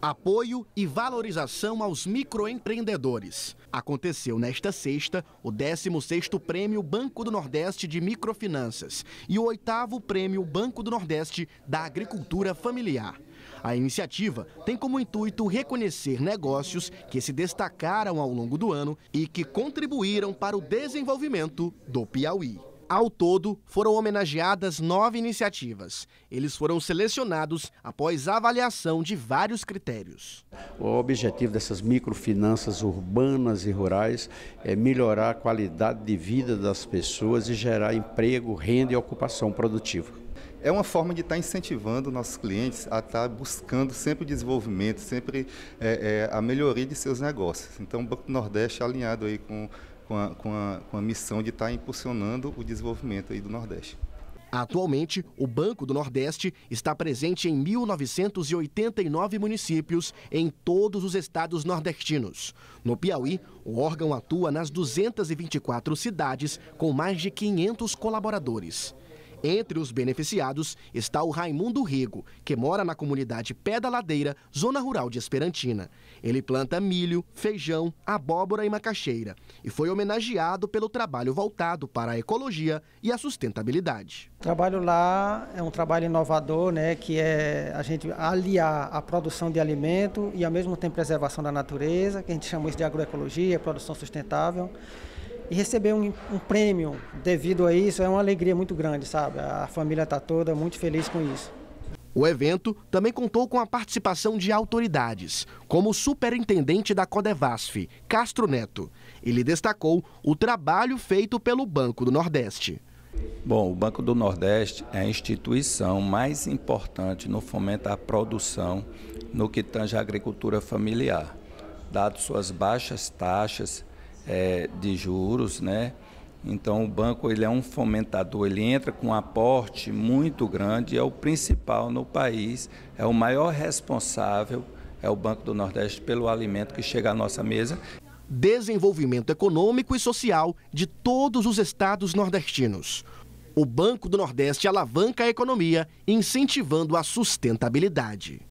apoio e valorização aos microempreendedores. Aconteceu nesta sexta o 16º Prêmio Banco do Nordeste de Microfinanças e o 8º Prêmio Banco do Nordeste da Agricultura Familiar. A iniciativa tem como intuito reconhecer negócios que se destacaram ao longo do ano e que contribuíram para o desenvolvimento do Piauí. Ao todo, foram homenageadas nove iniciativas. Eles foram selecionados após avaliação de vários critérios. O objetivo dessas microfinanças urbanas e rurais é melhorar a qualidade de vida das pessoas e gerar emprego, renda e ocupação produtiva. É uma forma de estar tá incentivando nossos clientes a estar tá buscando sempre o desenvolvimento, sempre é, é, a melhoria de seus negócios. Então, o Banco Nordeste alinhado aí com com a, com a, com a missão de estar tá impulsionando o desenvolvimento aí do Nordeste. Atualmente, o Banco do Nordeste está presente em 1.989 municípios em todos os estados nordestinos. No Piauí, o órgão atua nas 224 cidades com mais de 500 colaboradores. Entre os beneficiados está o Raimundo Rigo, que mora na comunidade Pé da Ladeira, zona rural de Esperantina. Ele planta milho, feijão, abóbora e macaxeira e foi homenageado pelo trabalho voltado para a ecologia e a sustentabilidade. O trabalho lá é um trabalho inovador, né, que é a gente aliar a produção de alimento e ao mesmo tempo preservação da natureza, que a gente chama isso de agroecologia, produção sustentável. E receber um, um prêmio devido a isso é uma alegria muito grande, sabe? A família está toda muito feliz com isso. O evento também contou com a participação de autoridades, como o superintendente da Codevasf, Castro Neto. Ele destacou o trabalho feito pelo Banco do Nordeste. Bom, o Banco do Nordeste é a instituição mais importante no fomento à produção no que tange à agricultura familiar. Dado suas baixas taxas é, de juros, né? Então o banco ele é um fomentador, ele entra com um aporte muito grande, é o principal no país, é o maior responsável, é o Banco do Nordeste pelo alimento que chega à nossa mesa. Desenvolvimento econômico e social de todos os estados nordestinos. O Banco do Nordeste alavanca a economia, incentivando a sustentabilidade.